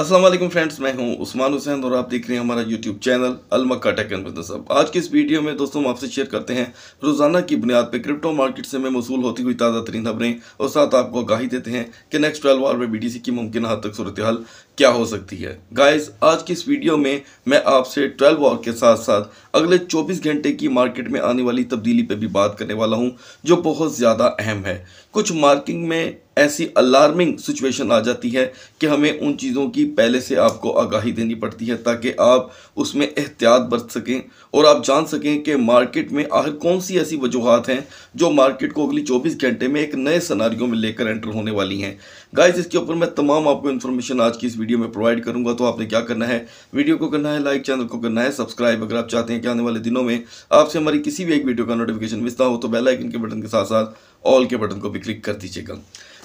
Aslam friends मैं हूं उस्मान हुसैन और आप देख रहे हैं हमारा YouTube channel Almakka tech and business अब आज की इस वीडियो में दोस्तों हम आपसे शेयर करते हैं रोज़ाना की बुनियाद पर क्रिप्टो मार्केट से में मौसू होती हुई ताज़ा तरीन खबरें और साथ आपको आगाही देते हैं कि नेक्स्ट ट्वेल्व आवर में बी डी सी की मुमकिन हद तक सूरत हाल क्या हो सकती है गाइस आज की इस वीडियो में मैं आपसे 12 आवर के साथ साथ अगले 24 घंटे की मार्केट में आने वाली तब्दीली पे भी बात करने वाला हूं जो बहुत ज़्यादा अहम है कुछ मार्किंग में ऐसी अलार्मिंग सिचुएशन आ जाती है कि हमें उन चीज़ों की पहले से आपको आगाही देनी पड़ती है ताकि आप उसमें एहतियात बरत सकें और आप जान सकें कि मार्केट में आखिर कौन सी ऐसी वजूहत हैं जो मार्केट को अगली 24 घंटे में एक नए सनारियों में लेकर एंटर होने वाली हैं गाइस इसके ऊपर मैं तमाम आपको इन्फॉर्मेशन आज की इस वीडियो में प्रोवाइड करूंगा तो आपने क्या करना है वीडियो को करना है लाइक चैनल को करना है सब्सक्राइब अगर आप चाहते हैं कि आने वाले दिनों में आपसे हमारी किसी भी एक वीडियो का नोटिफिकेशन मिलता हो तो बेलाइकन के बटन के साथ साथ ऑल के बटन को भी क्लिक कर दीजिएगा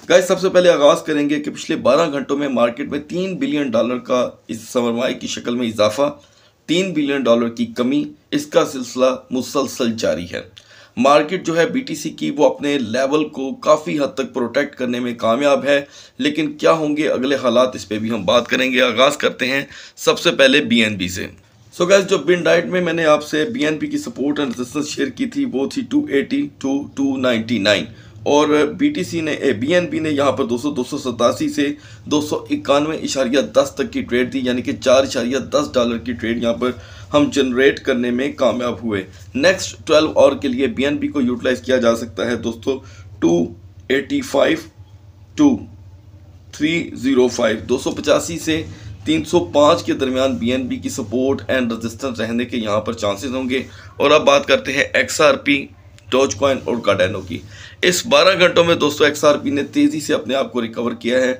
गाइस सबसे पहले आगाज़ करेंगे कि पिछले बारह घंटों में मार्केट में तीन बिलियन डॉलर का इस सरमाए की शक्ल में इजाफा तीन बिलियन डॉलर की कमी इसका सिलसिला मुसलसल जारी है मार्केट जो है बीटीसी की वो अपने लेवल को काफ़ी हद तक प्रोटेक्ट करने में कामयाब है लेकिन क्या होंगे अगले हालात इस पर भी हम बात करेंगे आगाज़ करते हैं सबसे पहले बी से सो so गैस जो बिन डाइट में मैंने आपसे बी की सपोर्ट एंड रेजिस्टेंस शेयर की थी वो थी 280 टू 299 और बीटीसी ने बी ने यहाँ पर दो सौ से दो सौ इक्यानवे इशारिया दस तक की ट्रेड दी यानी कि चार इशारिया दस डॉलर की ट्रेड यहाँ पर हम जनरेट करने में कामयाब हुए नेक्स्ट ट्वेल्व और के लिए बी को यूटिलाइज किया जा सकता है दोस्तों two eighty five two three zero five दो सौ पचासी से तीन सौ पाँच के दरमियान बी की सपोर्ट एंड रजिस्टेंस रहने के यहाँ पर चांसेस होंगे और अब बात करते हैं एक्स डॉज कॉइन और कार्डेनो की इस 12 घंटों में दोस्तों एक्स ने तेज़ी से अपने आप को रिकवर किया है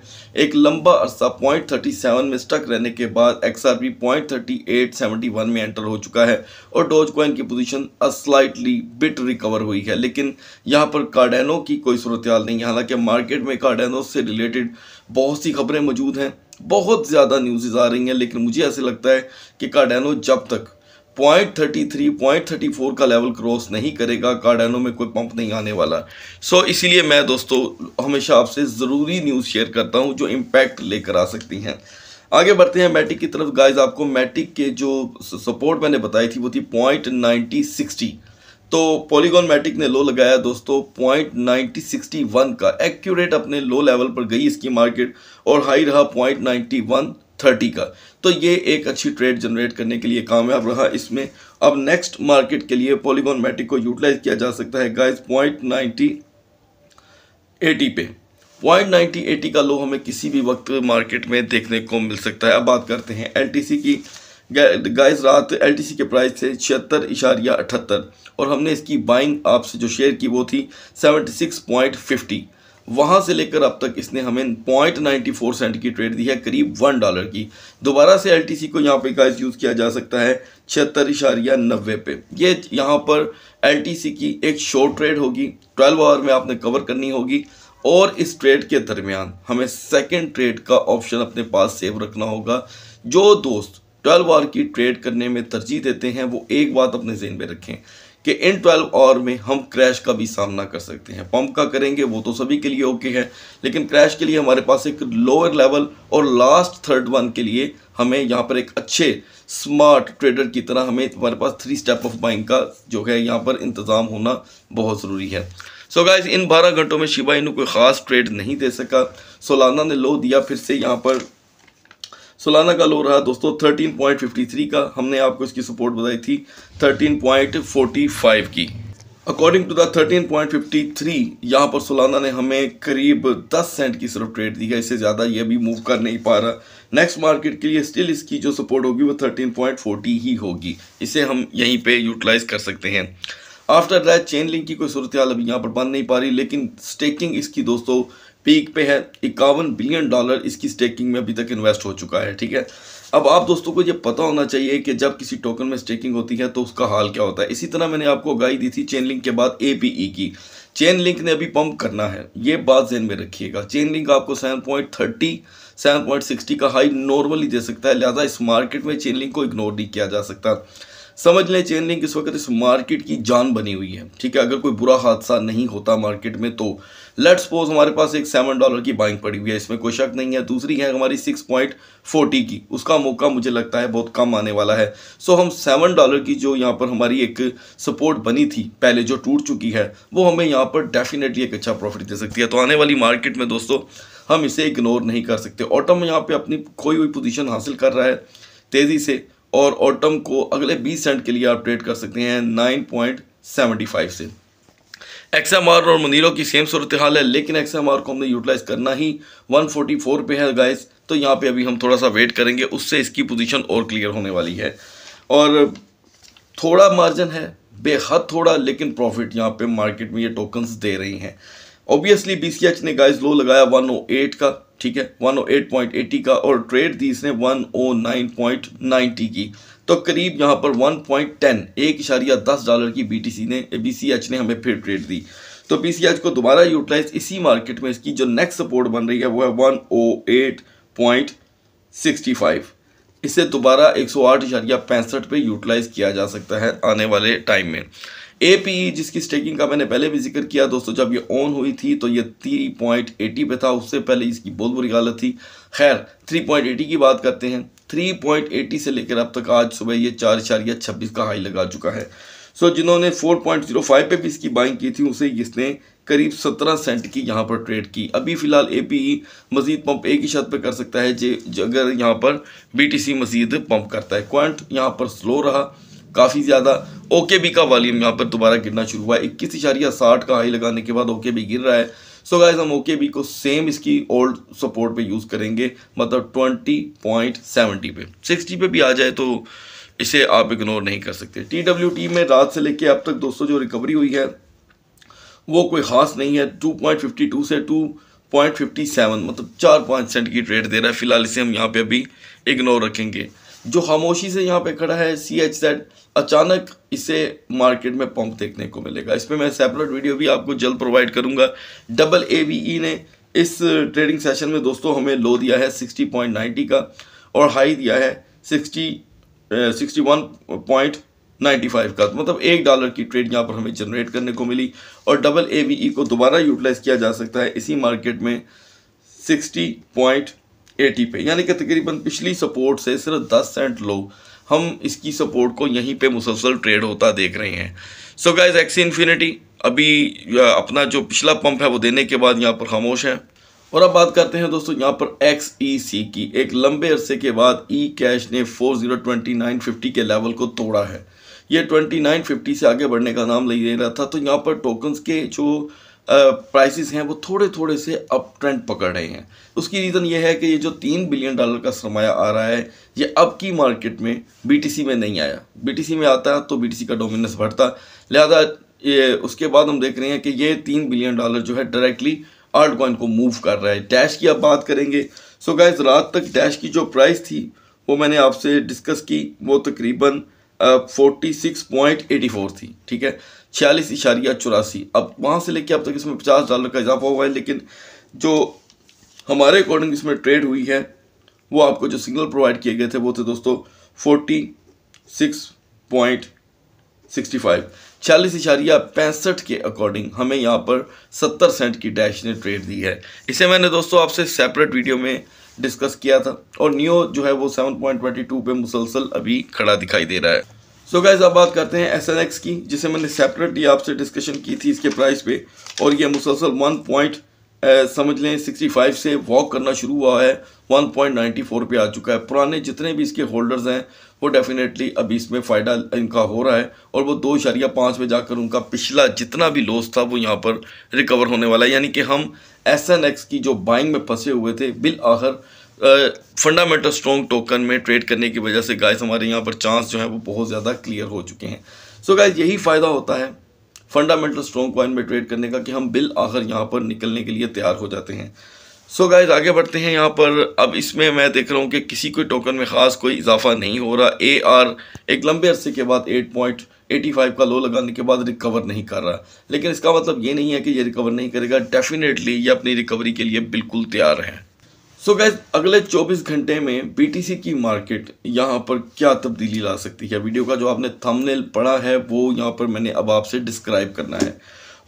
एक लंबा अरसा पॉइंट थर्टी सेवन में स्टक रहने के बाद P point thirty eight seventy one में एंटर हो चुका है और डॉज कॉइन की पोजीशन स्लाइटली बिट रिकवर हुई है लेकिन यहाँ पर कार्डेनो की कोई सूरत नहीं है हालांकि मार्केट में कार्डेनो से रिलेटेड बहुत सी खबरें मौजूद हैं बहुत ज़्यादा न्यूज़ आ रही हैं लेकिन मुझे ऐसे लगता है कि कार्डेनो जब तक point thirty three point thirty four का लेवल क्रॉस नहीं करेगा कार्डानो में कोई पंप नहीं आने वाला सो so, इसीलिए मैं दोस्तों हमेशा आपसे ज़रूरी न्यूज़ शेयर करता हूँ जो इम्पैक्ट लेकर आ सकती हैं आगे बढ़ते हैं मैटिक की तरफ गाइज आपको मैटिक के जो सपोर्ट मैंने बताई थी वो थी पॉइंट नाइन्टी सिक्सटी तो पॉलीगॉन मैटिक ने लो लगाया दोस्तों पॉइंट नाइन्टी सिक्सटी वन का एक्यूरेट अपने लो लेवल पर गई इसकी मार्केट और हाई रहा पॉइंट नाइन्टी वन थर्टी का तो ये एक अच्छी ट्रेड जनरेट करने के लिए कामयाब रहा इसमें अब नेक्स्ट मार्केट के लिए पॉलीगॉन मैटिक को यूटिलाइज किया जा सकता है गाइस पॉइंट नाइन्टी एटी पे पॉइंट नाइन्टी एटी का लो हमें किसी भी वक्त मार्केट में देखने को मिल सकता है अब बात करते हैं एल की गाइस रात एल के प्राइस थे छिहत्तर इशारिया अठहत्तर और हमने इसकी बाइंग आपसे जो शेयर की वो थी सेवेंटी सिक्स पॉइंट फिफ्टी वहाँ से लेकर अब तक इसने हमें पॉइंट नाइन्टी फोर सेंट की ट्रेड दी है करीब वन डॉलर की दोबारा से एल को यहाँ पे गाइस यूज़ किया जा सकता है छिहत्तर इशारिया नब्बे पे ये यहाँ पर एल की एक शॉर्ट ट्रेड होगी ट्वेल्व आवर में आपने कवर करनी होगी और इस ट्रेड के दरमियान हमें सेकेंड ट्रेड का ऑप्शन अपने पास सेव रखना होगा जो दोस्त ट्वेल्व आवर की ट्रेड करने में तरजीह देते हैं वो एक बात अपने जेन में रखें कि इन 12 आवर में हम क्रैश का भी सामना कर सकते हैं पंप का करेंगे वो तो सभी के लिए ओके है लेकिन क्रैश के लिए हमारे पास एक लोअर लेवल और लास्ट थर्ड वन के लिए हमें यहाँ पर एक अच्छे स्मार्ट ट्रेडर की तरह हमें हमारे पास थ्री स्टेप ऑफ बाइंग का जो है यहाँ पर इंतज़ाम होना बहुत ज़रूरी है सो so गाइज इन बारह घंटों में शिवा इन कोई ख़ास ट्रेड नहीं दे सका सोलाना ने लो दिया फिर से यहाँ पर सोलाना का लो रहा दोस्तों 13.53 का हमने आपको इसकी सपोर्ट बताई थी 13.45 की अकॉर्डिंग टू द 13.53 यहाँ पर सोलाना ने हमें करीब 10 सेंट की सिर्फ ट्रेड दी है इससे ज़्यादा ये अभी मूव कर नहीं पा रहा नेक्स्ट मार्केट के लिए स्टिल इसकी जो सपोर्ट होगी वो 13.40 ही होगी इसे हम यहीं पे यूटिलाइज कर सकते हैं आफ्टर दैट चेन लिंक की कोई सूरत हाल अभी यहाँ पर बन नहीं पा रही लेकिन स्टेकिंग इसकी दोस्तों पीक पे है इक्यावन बिलियन डॉलर इसकी स्टेकिंग में अभी तक इन्वेस्ट हो चुका है ठीक है अब आप दोस्तों को ये पता होना चाहिए कि जब किसी टोकन में स्टेकिंग होती है तो उसका हाल क्या होता है इसी तरह मैंने आपको गाई दी थी चेन लिंक के बाद ए पी ई की चेन लिंक ने अभी पंप करना है ये बात जहन में रखिएगा चेन लिंक आपको seven point thirty seven point sixty का हाई नॉर्मली दे सकता है लिहाजा इस मार्केट में चेन लिंक को इग्नोर नहीं किया जा सकता समझ लें चेन लिंक इस वक्त इस मार्केट की जान बनी हुई है ठीक है अगर कोई बुरा हादसा नहीं होता मार्केट में तो लेट सपोज हमारे पास एक सेवन डॉलर की बाइंग पड़ी हुई है इसमें कोई शक नहीं है दूसरी है हमारी सिक्स पॉइंट फोर्टी की उसका मौका मुझे लगता है बहुत कम आने वाला है सो हम सेवन डॉलर की जो यहाँ पर हमारी एक सपोर्ट बनी थी पहले जो टूट चुकी है वो हमें यहाँ पर डेफिनेटली एक अच्छा प्रॉफिट दे सकती है तो आने वाली मार्केट में दोस्तों हम इसे इग्नोर नहीं कर सकते ऑटम यहाँ पर अपनी खोई हुई पोजिशन हासिल कर रहा है तेज़ी से और ऑटम को अगले 20 सेंट के लिए आप ट्रेड कर सकते हैं 9.75 से एक्सएमआर और मनीरो की सेम सूरत हाल है लेकिन एक्सएमआर को हमने यूटिलाइज़ करना ही 144 पे है गाइस तो यहाँ पे अभी हम थोड़ा सा वेट करेंगे उससे इसकी पोजीशन और क्लियर होने वाली है और थोड़ा मार्जिन है बेहद थोड़ा लेकिन प्रॉफिट यहाँ पे मार्केट में ये टोकन्स दे रही हैं ऑब्वियसली बी ने गाइज लो लगाया वन oh का ठीक है 108.80 का और ट्रेड थी इसने 109.90 की तो करीब यहाँ पर 1.10 एक इशारिया दस डॉलर की बीटीसी ने बीसीएच ने हमें फिर ट्रेड दी तो बीसीएच को दोबारा यूटिलाइज इसी मार्केट में इसकी जो नेक्स्ट सपोर्ट बन रही है वो है 108.65 इसे दोबारा एक सौ आठ इशारिया पैंसठ पर यूटिलाइज किया जा सकता है आने वाले टाइम में एपीई जिसकी स्टेकिंग का मैंने पहले भी जिक्र किया दोस्तों जब ये ऑन हुई थी तो ये 3.80 पे था उससे पहले इसकी बहुत बुरी हालत थी खैर 3.80 की बात करते हैं 3.80 से लेकर अब तक आज सुबह ये चार चार या छब्बीस का हाई लगा चुका है सो पॉइंट जिन्होंने 4.05 पे भी इसकी बाइंग की थी उसे इसने करीब 17 सेंट की यहाँ पर ट्रेड की अभी फ़िलहाल ए पी ई मजीद पम्प एक ही छत पर कर सकता है जे अगर यहाँ पर बी टी सी मजीद पम्प करता है क्वांट यहाँ पर स्लो रहा काफ़ी ज़्यादा ओके बी का वॉल्यूम यहाँ पर दोबारा गिरना शुरू हुआ है इक्कीस इशारिया साठ का हाई लगाने के बाद ओके बी गिर रहा है सो गाइज हम ओके बी को सेम इसकी ओल्ड सपोर्ट पे यूज़ करेंगे मतलब ट्वेंटी पॉइंट सेवेंटी पे सिक्सटी पे भी आ जाए तो इसे आप इग्नोर नहीं कर सकते टी डब्ल्यू टी में रात से लेके अब तक दोस्तों जो रिकवरी हुई है वो कोई ख़ास नहीं है टू पॉइंट फिफ्टी टू से टू पॉइंट फिफ्टी सेवन मतलब चार पाँच सेंट की ट्रेड दे रहा है फिलहाल इसे हम यहाँ पे अभी इग्नोर रखेंगे जो खामोशी से यहाँ पे खड़ा है सी एच सेट अचानक इसे मार्केट में पंप देखने को मिलेगा इस पर मैं सेपरेट वीडियो भी आपको जल्द प्रोवाइड करूँगा डबल ए वी ई ने इस ट्रेडिंग सेशन में दोस्तों हमें लो दिया है 60.90 का और हाई दिया है 60 61.95 का मतलब एक डॉलर की ट्रेड यहाँ पर हमें जनरेट करने को मिली और डबल ए वी ई को दोबारा यूटिलाइज़ किया जा सकता है इसी मार्केट में सिक्सटी पॉइंट एटी पे यानी कि तकरीबन पिछली सपोर्ट से सिर्फ दस सेंट लो हम इसकी सपोर्ट को यहीं पे मुसलसल ट्रेड होता देख रहे हैं सो गाइज एक्सी इन्फिनिटी अभी अपना जो पिछला पंप है वो देने के बाद यहाँ पर खामोश है और अब बात करते हैं दोस्तों यहाँ पर एक्स ई सी की एक लंबे अरसे के बाद ई कैश ने four zero twenty nine fifty के लेवल को तोड़ा है ये ट्वेंटी नाइन फिफ्टी से आगे बढ़ने का नाम ले रहा था तो यहाँ पर टोकन्स के जो प्राइसेस हैं वो थोड़े थोड़े से अप ट्रेंड पकड़ रहे हैं उसकी रीज़न ये है कि ये जो तीन बिलियन डॉलर का सरमाया आ रहा है ये अब की मार्केट में बीटीसी में नहीं आया बीटीसी में आता तो बीटीसी का डोमिनेंस बढ़ता लिहाजा ये उसके बाद हम देख रहे हैं कि ये तीन बिलियन डॉलर जो है डायरेक्टली आर्ट कॉइन को मूव कर रहा है डैश की आप बात करेंगे सो गैज गाइज रात तक डैश की जो प्राइस थी वो मैंने आपसे डिस्कस की वो तकरीबन forty six point eighty four थी ठीक है छियालीस इशारिया चौरासी अब वहाँ से लेके अब तक इसमें पचास डॉलर का इजाफा हुआ है लेकिन जो हमारे अकॉर्डिंग इसमें ट्रेड हुई है वो आपको जो सिग्नल प्रोवाइड किए गए थे वो थे दोस्तों forty six point sixty five इशारिया पैंसठ के अकॉर्डिंग हमें यहाँ पर सत्तर सेंट की डैश ने ट्रेड दी है इसे मैंने दोस्तों आपसे सेपरेट वीडियो में डिस्कस किया था और नियो जो है वो 7.22 पे मुसलसल अभी खड़ा दिखाई दे रहा है सो so गैज़ अब बात करते हैं एस की जिसे मैंने सेपरेटली आपसे डिस्कशन की थी इसके प्राइस पे और ये मुसलसल वन पॉइंट समझ लें 65 से वॉक करना शुरू हुआ है 1.94 पे आ चुका है पुराने जितने भी इसके होल्डर्स हैं वो डेफिनेटली अभी इसमें फ़ायदा इनका हो रहा है और वो दो शरिया पाँच में जाकर उनका पिछला जितना भी लॉस था वो यहाँ पर रिकवर होने वाला है यानी कि हम एस एन एक्स की जो बाइंग में फंसे हुए थे बिल आखिर फंडामेंटल स्ट्रॉन्ग टोकन में ट्रेड करने की वजह से गाइस हमारे यहाँ पर चांस जो है वो बहुत ज़्यादा क्लियर हो चुके हैं सो so गाइस यही फ़ायदा होता है फंडामेंटल स्ट्रॉन्ग कॉइन में ट्रेड करने का कि हम बिल आखिर यहाँ पर निकलने के लिए तैयार हो जाते हैं सो so गाइज आगे बढ़ते हैं यहाँ पर अब इसमें मैं देख रहा हूँ कि किसी कोई टोकन में ख़ास कोई इजाफा नहीं हो रहा ए आर एक लंबे अरसे के बाद एट पॉइंट एटी फाइव का लो लगाने के बाद रिकवर नहीं कर रहा लेकिन इसका मतलब ये नहीं है कि ये रिकवर नहीं करेगा डेफिनेटली ये अपनी रिकवरी के लिए बिल्कुल तैयार है सो so गैस अगले 24 घंटे में बी की मार्केट यहाँ पर क्या तब्दीली ला सकती है वीडियो का जो आपने थंबनेल पढ़ा है वो यहाँ पर मैंने अब आपसे डिस्क्राइब करना है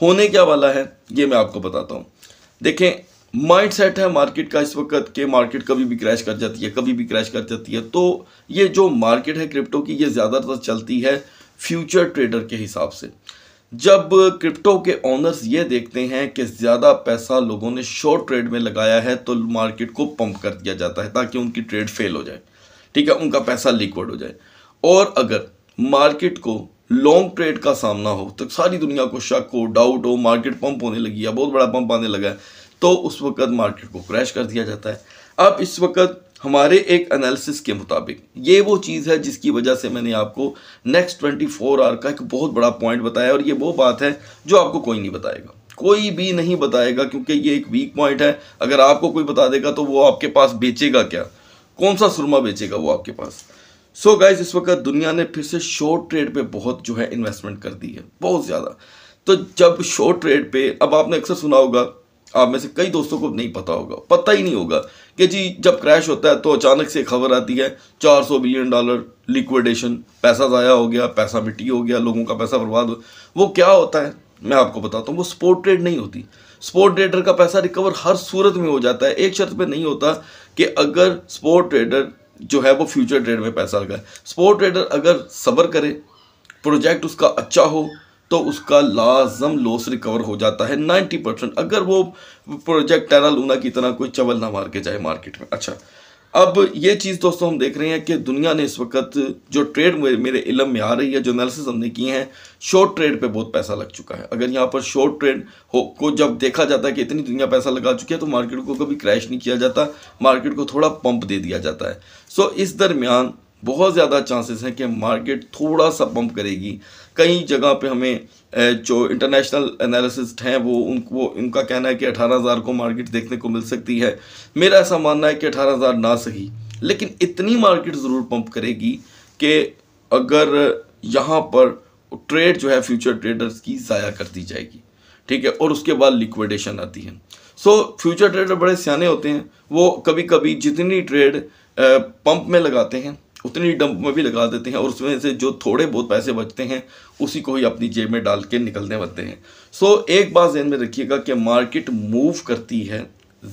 होने क्या वाला है ये मैं आपको बताता हूँ देखें माइंड सेट है मार्केट का इस वक्त के मार्केट कभी भी क्रैश कर जाती है कभी भी क्रैश कर जाती है तो ये जो मार्केट है क्रिप्टो की ये ज़्यादातर चलती है फ्यूचर ट्रेडर के हिसाब से जब क्रिप्टो के ओनर्स ये देखते हैं कि ज़्यादा पैसा लोगों ने शॉर्ट ट्रेड में लगाया है तो मार्केट को पंप कर दिया जाता है ताकि उनकी ट्रेड फेल हो जाए ठीक है उनका पैसा लिक्विड हो जाए और अगर मार्केट को लॉन्ग ट्रेड का सामना हो तो सारी दुनिया को शक हो डाउट हो मार्केट पंप होने लगी है बहुत बड़ा पंप आने लगा है तो उस वक्त मार्केट को क्रैश कर दिया जाता है अब इस वक्त हमारे एक एनालिसिस के मुताबिक ये वो चीज़ है जिसकी वजह से मैंने आपको नेक्स्ट ट्वेंटी फोर आवर का एक बहुत बड़ा पॉइंट बताया और ये वो बात है जो आपको कोई नहीं बताएगा कोई भी नहीं बताएगा क्योंकि ये एक वीक पॉइंट है अगर आपको कोई बता देगा तो वो आपके पास बेचेगा क्या कौन सा सुरमा बेचेगा वो आपके पास सो so गाइज इस वक्त दुनिया ने फिर से शॉर्ट ट्रेड पे बहुत जो है इन्वेस्टमेंट कर दी है बहुत ज़्यादा तो जब शॉर्ट ट्रेड पे अब आपने अक्सर सुना होगा आप में से कई दोस्तों को नहीं पता होगा पता ही नहीं होगा कि जी जब क्रैश होता है तो अचानक से खबर आती है 400 बिलियन डॉलर लिक्विडेशन पैसा ज़ाया हो गया पैसा मिट्टी हो गया लोगों का पैसा बर्बाद हो वो क्या होता है मैं आपको बताता हूँ वो स्पोर्ट ट्रेड नहीं होती स्पोर्ट ट्रेडर का पैसा रिकवर हर सूरत में हो जाता है एक शर्त पर नहीं होता कि अगर स्पोर्ट ट्रेडर जो है वो फ्यूचर ट्रेड में पैसा लगाए स्पोर्ट ट्रेडर अगर सब्र करे प्रोजेक्ट उसका अच्छा हो तो उसका लाजम लॉस रिकवर हो जाता है नाइन्टी परसेंट अगर वो प्रोजेक्ट टेरा लूना की तरह कोई चवल ना मार के जाए मार्केट में अच्छा अब ये चीज़ दोस्तों हम देख रहे हैं कि दुनिया ने इस वक्त जो ट्रेड मेरे इलम में आ रही है जो एनालिसिस हमने किए हैं शॉर्ट ट्रेड पे बहुत पैसा लग चुका है अगर यहाँ पर शॉर्ट ट्रेड हो को जब देखा जाता है कि इतनी दुनिया पैसा लगा चुकी है तो मार्केट को कभी क्रैश नहीं किया जाता मार्केट को थोड़ा पंप दे दिया जाता है सो इस दरमियान बहुत ज़्यादा चांसेस हैं कि मार्केट थोड़ा सा पंप करेगी कई जगह पे हमें जो इंटरनेशनल एनालिसिस्ट हैं वो उनको उनका कहना है कि 18,000 को मार्केट देखने को मिल सकती है मेरा ऐसा मानना है कि 18,000 ना सही लेकिन इतनी मार्केट ज़रूर पंप करेगी कि अगर यहाँ पर ट्रेड जो है फ्यूचर ट्रेडर्स की ज़ाया कर दी जाएगी ठीक है और उसके बाद लिक्विडेशन आती है सो so, फ्यूचर ट्रेडर बड़े सियाने होते हैं वो कभी कभी जितनी ट्रेड पंप में लगाते हैं उतनी डंप में भी लगा देते हैं और उसमें से जो थोड़े बहुत पैसे बचते हैं उसी को ही अपनी जेब में डाल के निकलने बनते हैं सो so, एक बात जहन में रखिएगा कि मार्केट मूव करती है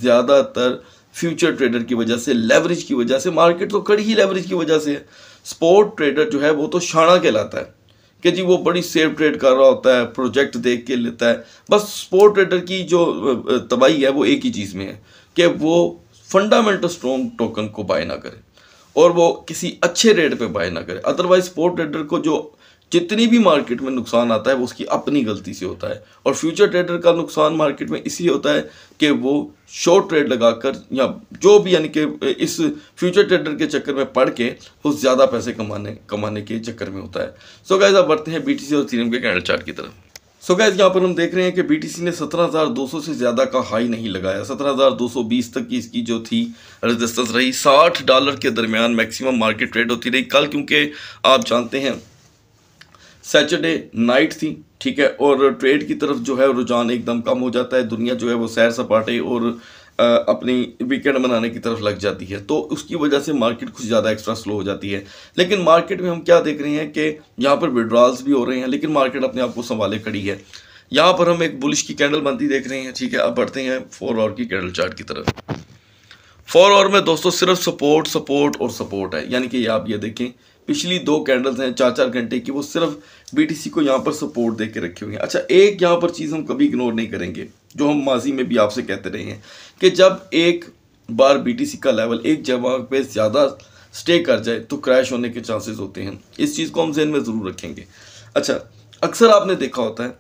ज़्यादातर फ्यूचर ट्रेडर की वजह से लेवरेज की वजह से मार्केट तो कड़ी ही लेवरेज की वजह से है स्पोर्ट ट्रेडर जो है वो तो शाणा कहलाता है कि जी वो बड़ी सेफ ट्रेड कर रहा होता है प्रोजेक्ट देख के लेता है बस स्पोर्ट ट्रेडर की जो तबाही है वो एक ही चीज़ में है कि वो फंडामेंटल स्ट्रॉन्ग टोकन को बाय ना करें और वो किसी अच्छे रेट पे बाय ना करे अदरवाइज स्पोर्ट ट्रेडर को जो जितनी भी मार्केट में नुकसान आता है वो उसकी अपनी गलती से होता है और फ्यूचर ट्रेडर का नुकसान मार्केट में इसी होता है कि वो शॉर्ट ट्रेड लगाकर या जो भी यानी कि इस फ्यूचर ट्रेडर के चक्कर में पढ़ के वो ज़्यादा पैसे कमाने कमाने के चक्कर में होता है सो गाइस अब बढ़ते हैं बीटीसी और एम के कैंडल चार्ट की तरफ सो गैस यहाँ पर हम देख रहे हैं कि बी ने 17,200 से ज़्यादा का हाई नहीं लगाया 17,220 तक की इसकी जो थी रजिस्टेंस रही 60 डॉलर के दरमियान मैक्सिमम मार्केट ट्रेड होती रही कल क्योंकि आप जानते हैं सैटरडे नाइट थी ठीक है और ट्रेड की तरफ जो है रुझान एकदम कम हो जाता है दुनिया जो है वो सैर सपाटे और अपनी वीकेंड बनाने की तरफ लग जाती है तो उसकी वजह से मार्केट कुछ ज़्यादा एक्स्ट्रा स्लो हो जाती है लेकिन मार्केट में हम क्या देख रहे हैं कि यहाँ पर विड्रॉल्स भी हो रहे हैं लेकिन मार्केट अपने आप को संभाले खड़ी है यहाँ पर हम एक बुलिश की कैंडल बनती देख रहे हैं ठीक है अब बढ़ते हैं फोर आवर की कैंडल चार्ट की तरफ फोर आवर में दोस्तों सिर्फ सपोर्ट सपोर्ट और सपोर्ट है यानी कि आप ये देखें पिछली दो कैंडल्स हैं चार चार घंटे की वो सिर्फ बीटीसी को यहाँ पर सपोर्ट दे के रखे हुए हैं अच्छा एक यहाँ पर चीज़ हम कभी इग्नोर नहीं करेंगे जो हम माजी में भी आपसे कहते रहे हैं कि जब एक बार बीटीसी का लेवल एक जगह पे ज़्यादा स्टे कर जाए तो क्रैश होने के चांसेस होते हैं इस चीज़ को हम जहन में ज़रूर रखेंगे अच्छा अक्सर आपने देखा होता है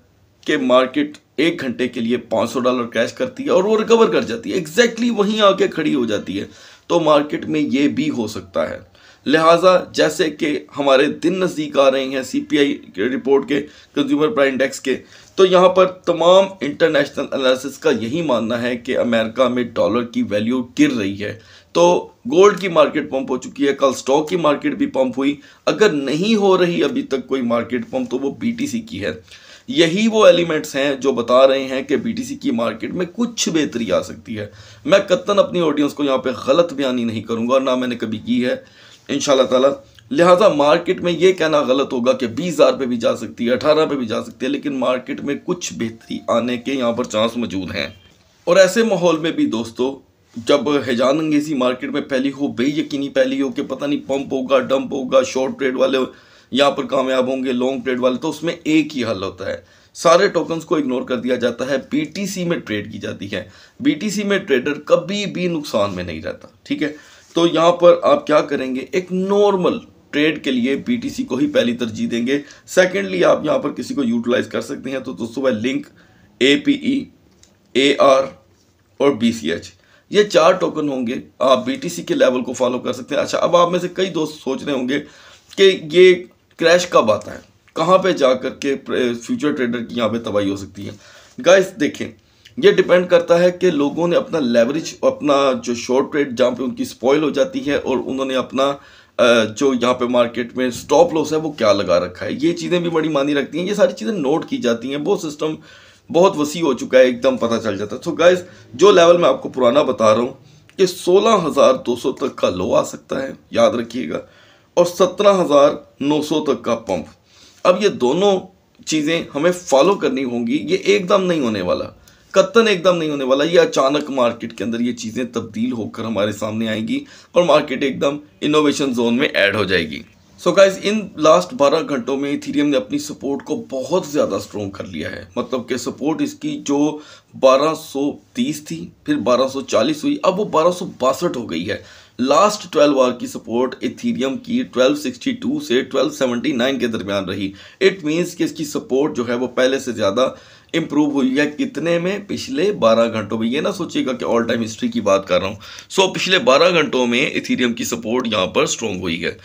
कि मार्केट एक घंटे के लिए पाँच डॉलर क्रैश करती है और वो रिकवर कर जाती है एग्जैक्टली exactly वहीं आके खड़ी हो जाती है तो मार्केट में ये भी हो सकता है लिहाजा जैसे कि हमारे दिन नज़दीक आ रहे हैं सी पी आई के रिपोर्ट के कंज्यूमर प्राइस इंडेक्स के तो यहाँ पर तमाम इंटरनेशनल एनालिसिस का यही मानना है कि अमेरिका में डॉलर की वैल्यू गिर रही है तो गोल्ड की मार्केट पंप हो चुकी है कल स्टॉक की मार्केट भी पंप हुई अगर नहीं हो रही अभी तक कोई मार्केट पंप तो वो बीटीसी की है यही वो एलिमेंट्स हैं जो बता रहे हैं कि बीटीसी की मार्केट में कुछ बेहतरी आ सकती है मैं कत्तन अपनी ऑडियंस को यहाँ पर गलत बयानी नहीं करूँगा ना मैंने कभी की है इन तला लिहाजा मार्केट में ये कहना गलत होगा कि बीस हज़ार पर भी जा सकती है अठारह पे भी जा सकती है लेकिन मार्केट में कुछ बेहतरी आने के यहाँ पर चांस मौजूद हैं और ऐसे माहौल में भी दोस्तों जब हैजान अंगेज़ी मार्केट में पहली हो बेयकीनी पहली हो कि पता नहीं पम्प होगा डंप होगा शॉर्ट ट्रेड वाले यहाँ पर कामयाब होंगे लॉन्ग ट्रेड वाले तो उसमें एक ही हल होता है सारे टोकन्स को इग्नोर कर दिया जाता है बी में ट्रेड की जाती है बी में ट्रेडर कभी भी नुकसान में नहीं रहता ठीक है तो यहाँ पर आप क्या करेंगे एक नॉर्मल ट्रेड के लिए बीटीसी को ही पहली तरजीह देंगे सेकेंडली आप यहाँ पर किसी को यूटिलाइज कर सकते हैं तो दोस्तों वह link A P E A R और बी सी एच ये चार टोकन होंगे आप बीटीसी के लेवल को फॉलो कर सकते हैं अच्छा अब आप में से कई दोस्त सोच रहे होंगे कि ये क्रैश कब आता है कहाँ पे जा कर के फ्यूचर ट्रेडर की यहाँ पे तबाही हो सकती है गाइस देखें ये डिपेंड करता है कि लोगों ने अपना लेवरेज अपना जो शॉर्ट ट्रेड जहाँ पे उनकी स्पॉयल हो जाती है और उन्होंने अपना जो यहाँ पे मार्केट में स्टॉप लॉस है वो क्या लगा रखा है ये चीज़ें भी बड़ी मानी रखती हैं ये सारी चीज़ें नोट की जाती हैं वो सिस्टम बहुत वसी हो चुका है एकदम पता चल जाता है सो गाइज जो लेवल मैं आपको पुराना बता रहा हूँ कि सोलह तक का लो आ सकता है याद रखिएगा और सत्रह तक का पंप अब ये दोनों चीज़ें हमें फॉलो करनी होंगी ये एकदम नहीं होने वाला कत्तन एकदम नहीं होने वाला ये अचानक मार्केट के अंदर ये चीज़ें तब्दील होकर हमारे सामने आएंगी और मार्केट एकदम इनोवेशन जोन में ऐड हो जाएगी सो गाइज इन लास्ट 12 घंटों में इथीरियम ने अपनी सपोर्ट को बहुत ज़्यादा स्ट्रॉन्ग कर लिया है मतलब कि सपोर्ट इसकी जो 1230 थी फिर 1240 हुई अब वो बारह हो गई है लास्ट 12 आवर की सपोर्ट इथीरियम की 1262 से 1279 के दरमियान रही इट मीन्स कि इसकी सपोर्ट जो है वो पहले से ज़्यादा इम्प्रूव हुई है कितने में पिछले 12 घंटों में ये ना सोचिएगा कि ऑल टाइम हिस्ट्री की बात कर रहा हूँ सो so, पिछले 12 घंटों में इथीरियम की सपोर्ट यहाँ पर स्ट्रॉन्ग हुई है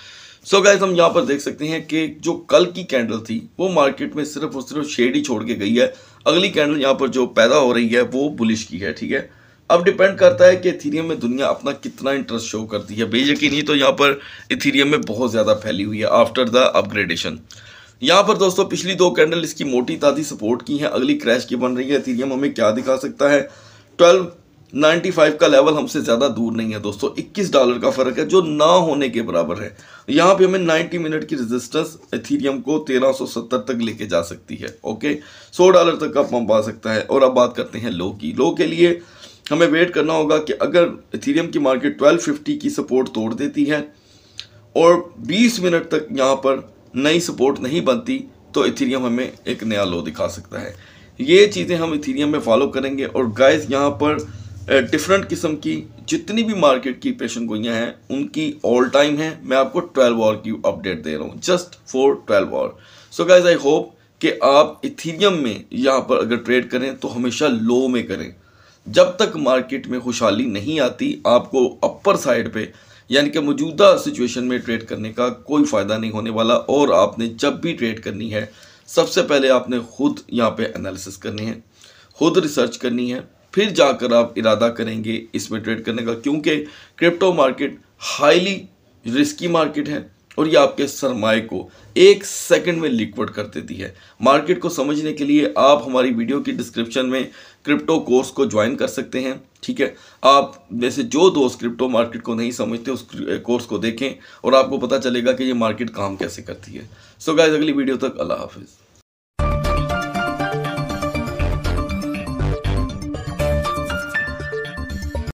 सो so गाइज हम यहाँ पर देख सकते हैं कि जो कल की कैंडल थी वो मार्केट में सिर्फ और सिर्फ शेड ही छोड़ के गई है अगली कैंडल यहाँ पर जो पैदा हो रही है वो बुलिश की है ठीक है अब डिपेंड करता है कि इथीरियम में दुनिया अपना कितना इंटरेस्ट शो करती है बेयकिन ही तो यहाँ पर इथीरियम में बहुत ज़्यादा फैली हुई है आफ्टर द अपग्रेडेशन यहाँ पर दोस्तों पिछली दो कैंडल इसकी मोटी ताती सपोर्ट की है अगली क्रैश की बन रही है एथीरियम हमें क्या दिखा सकता है ट्वेल्व 95 का लेवल हमसे ज़्यादा दूर नहीं है दोस्तों 21 डॉलर का फ़र्क है जो ना होने के बराबर है यहाँ पे हमें 90 मिनट की रेजिस्टेंस एथीरियम को 1370 तक लेके जा सकती है ओके 100 डॉलर तक का पंप आ सकता है और अब बात करते हैं लो की लो के लिए हमें वेट करना होगा कि अगर एथीरियम की मार्केट 1250 की सपोर्ट तोड़ देती है और 20 मिनट तक यहाँ पर नई सपोर्ट नहीं बनती तो इथीरियम हमें एक नया लो दिखा सकता है ये चीज़ें हम इथीरियम में फॉलो करेंगे और गाइस यहाँ पर डिफरेंट किस्म की जितनी भी मार्केट की पेशन गोइयाँ हैं उनकी ऑल टाइम है मैं आपको 12 आवर की अपडेट दे रहा हूँ just for 12 hour so guys I hope कि आप इथीरियम में यहाँ पर अगर ट्रेड करें तो हमेशा लो में करें जब तक मार्केट में खुशहाली नहीं आती आपको अपर साइड पे यानी कि मौजूदा सिचुएशन में ट्रेड करने का कोई फ़ायदा नहीं होने वाला और आपने जब भी ट्रेड करनी है सबसे पहले आपने खुद यहाँ पे एनालिसिस करनी है खुद रिसर्च करनी है फिर जाकर आप इरादा करेंगे इसमें ट्रेड करने का क्योंकि crypto market highly risky market है और ये आपके सरमाए को एक सेकंड में लिक्विड कर देती है मार्केट को समझने के लिए आप हमारी वीडियो की डिस्क्रिप्शन में क्रिप्टो कोर्स को ज्वाइन कर सकते हैं ठीक है आप जैसे जो दोस्त क्रिप्टो मार्केट को नहीं समझते उस कोर्स को देखें और आपको पता चलेगा कि ये मार्केट काम कैसे करती है सो so गाइज अगली वीडियो तक अल्लाह हाफिज़